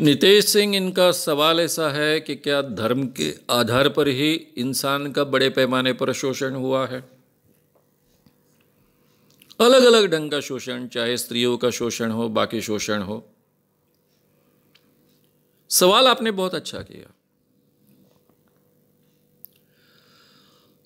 नितेश सिंह इनका सवाल ऐसा है कि क्या धर्म के आधार पर ही इंसान का बड़े पैमाने पर शोषण हुआ है अलग अलग ढंग का शोषण चाहे स्त्रियों का शोषण हो बाकी शोषण हो सवाल आपने बहुत अच्छा किया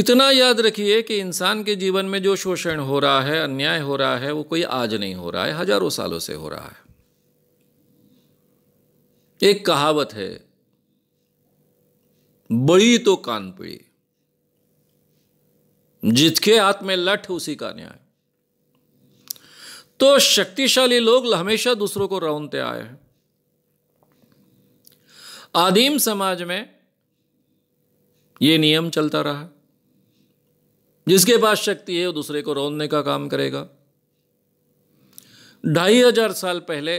इतना याद रखिए कि इंसान के जीवन में जो शोषण हो रहा है अन्याय हो रहा है वो कोई आज नहीं हो रहा है हजारों सालों से हो रहा है एक कहावत है बड़ी तो कान पड़ी जिसके हाथ में लठ उसी का न्याय तो शक्तिशाली लोग हमेशा दूसरों को रौनते आए हैं आदिम समाज में ये नियम चलता रहा जिसके पास शक्ति है वो दूसरे को रौनने का काम करेगा ढाई हजार साल पहले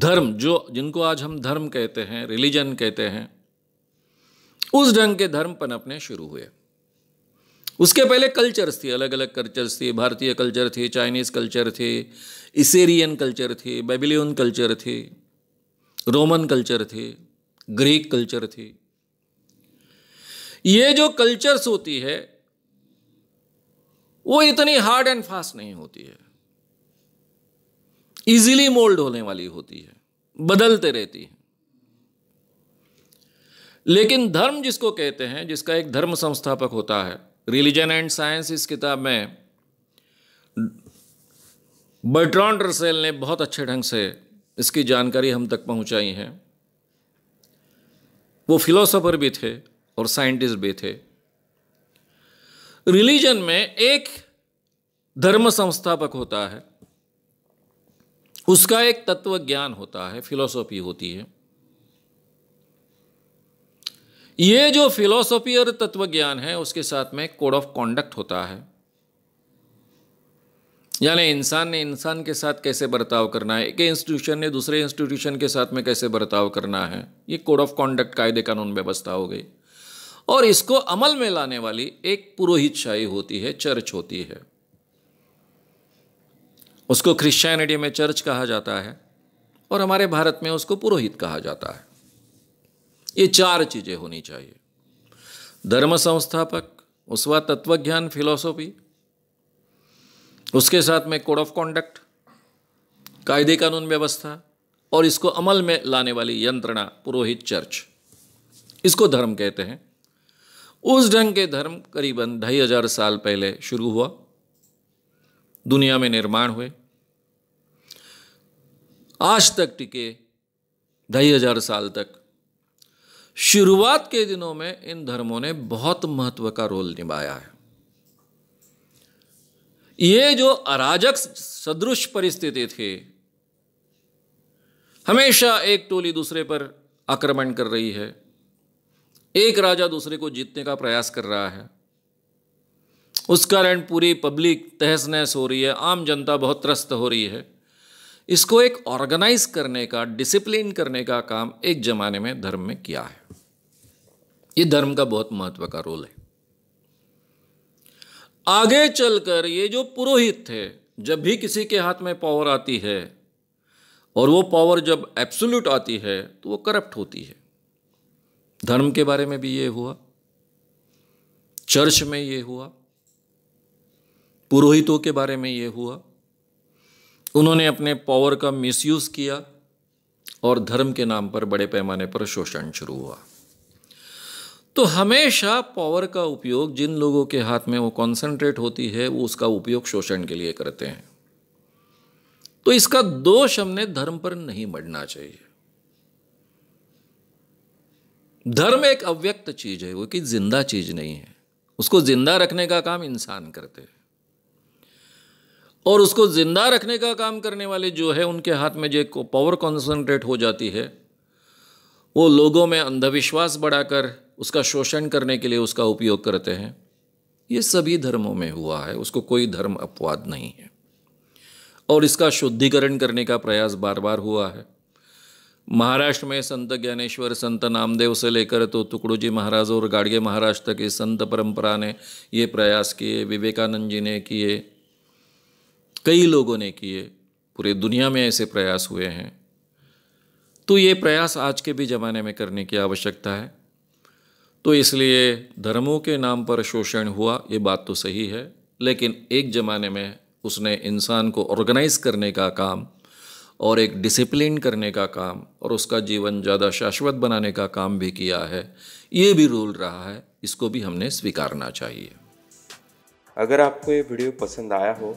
धर्म जो जिनको आज हम धर्म कहते हैं रिलीजन कहते हैं उस ढंग के धर्म पनपने शुरू हुए उसके पहले कल्चर्स थी अलग अलग कल्चर्स थी भारतीय कल्चर थी चाइनीज़ कल्चर थी इसेरियन कल्चर थी बेबिलियन कल्चर थी रोमन कल्चर थी ग्रीक कल्चर थी ये जो कल्चर्स होती है वो इतनी हार्ड एंड फास्ट नहीं होती है इजीली मोल्ड होने वाली होती है बदलते रहती है लेकिन धर्म जिसको कहते हैं जिसका एक धर्म संस्थापक होता है रिलीजन एंड साइंस इस किताब में बर्ट्रॉन रसेल ने बहुत अच्छे ढंग से इसकी जानकारी हम तक पहुंचाई है वो फिलोसोफर भी थे और साइंटिस्ट भी थे रिलीजन में एक धर्म संस्थापक होता है उसका एक तत्व ज्ञान होता है फिलोसॉफी होती है ये जो फिलोसॉफी और तत्व ज्ञान है उसके साथ में कोड ऑफ कॉन्डक्ट होता है यानी इंसान ने इंसान के साथ कैसे बर्ताव करना है एक इंस्टीट्यूशन ने दूसरे इंस्टीट्यूशन के साथ में कैसे बर्ताव करना है ये कोड ऑफ कॉन्डक्ट कायदे कानून व्यवस्था हो गई और इसको अमल में लाने वाली एक पुरोहित शाही होती है चर्च होती है उसको क्रिश्चियनिटी में चर्च कहा जाता है और हमारे भारत में उसको पुरोहित कहा जाता है ये चार चीज़ें होनी चाहिए धर्म संस्थापक उसवा तत्वज्ञान फिलोसॉफी उसके साथ में कोड ऑफ कॉन्डक्ट कायदे कानून व्यवस्था और इसको अमल में लाने वाली यंत्रणा पुरोहित चर्च इसको धर्म कहते हैं उस ढंग के धर्म करीबन ढाई हजार साल पहले शुरू हुआ दुनिया में निर्माण हुए आज तक टिके ढाई हजार साल तक शुरुआत के दिनों में इन धर्मों ने बहुत महत्व का रोल निभाया है ये जो अराजक सदृश परिस्थिति थी हमेशा एक टोली दूसरे पर आक्रमण कर रही है एक राजा दूसरे को जीतने का प्रयास कर रहा है उस कारण पूरी पब्लिक तहस नहस हो रही है आम जनता बहुत त्रस्त हो रही है इसको एक ऑर्गेनाइज करने का डिसिप्लिन करने का काम एक जमाने में धर्म में किया है ये धर्म का बहुत महत्व का रोल है आगे चलकर ये जो पुरोहित थे जब भी किसी के हाथ में पावर आती है और वो पावर जब एब्सोल्यूट आती है तो वो करप्ट होती है धर्म के बारे में भी ये हुआ चर्च में ये हुआ पुरोहितों के बारे में ये हुआ उन्होंने अपने पावर का मिसयूज़ किया और धर्म के नाम पर बड़े पैमाने पर शोषण शुरू हुआ तो हमेशा पावर का उपयोग जिन लोगों के हाथ में वो कॉन्सेंट्रेट होती है वो उसका उपयोग शोषण के लिए करते हैं तो इसका दोष हमने धर्म पर नहीं मढ़ना चाहिए धर्म एक अव्यक्त चीज है वो कि जिंदा चीज नहीं है उसको जिंदा रखने का काम इंसान करते हैं और उसको ज़िंदा रखने का काम करने वाले जो है उनके हाथ में जो पावर कॉन्सनट्रेट हो जाती है वो लोगों में अंधविश्वास बढ़ाकर उसका शोषण करने के लिए उसका उपयोग करते हैं ये सभी धर्मों में हुआ है उसको कोई धर्म अपवाद नहीं है और इसका शुद्धिकरण करने का प्रयास बार बार हुआ है महाराष्ट्र में संत ज्ञानेश्वर संत नामदेव से लेकर तो टुकड़ू जी महाराज और गाड़गे महाराज तक इस संत परंपरा ने ये प्रयास किए विवेकानंद जी ने किए कई लोगों ने किए पूरे दुनिया में ऐसे प्रयास हुए हैं तो ये प्रयास आज के भी ज़माने में करने की आवश्यकता है तो इसलिए धर्मों के नाम पर शोषण हुआ ये बात तो सही है लेकिन एक ज़माने में उसने इंसान को ऑर्गेनाइज करने का काम और एक डिसिप्लिन करने का काम और उसका जीवन ज़्यादा शाश्वत बनाने का काम भी किया है ये भी रूल रहा है इसको भी हमने स्वीकारना चाहिए अगर आपको ये वीडियो पसंद आया हो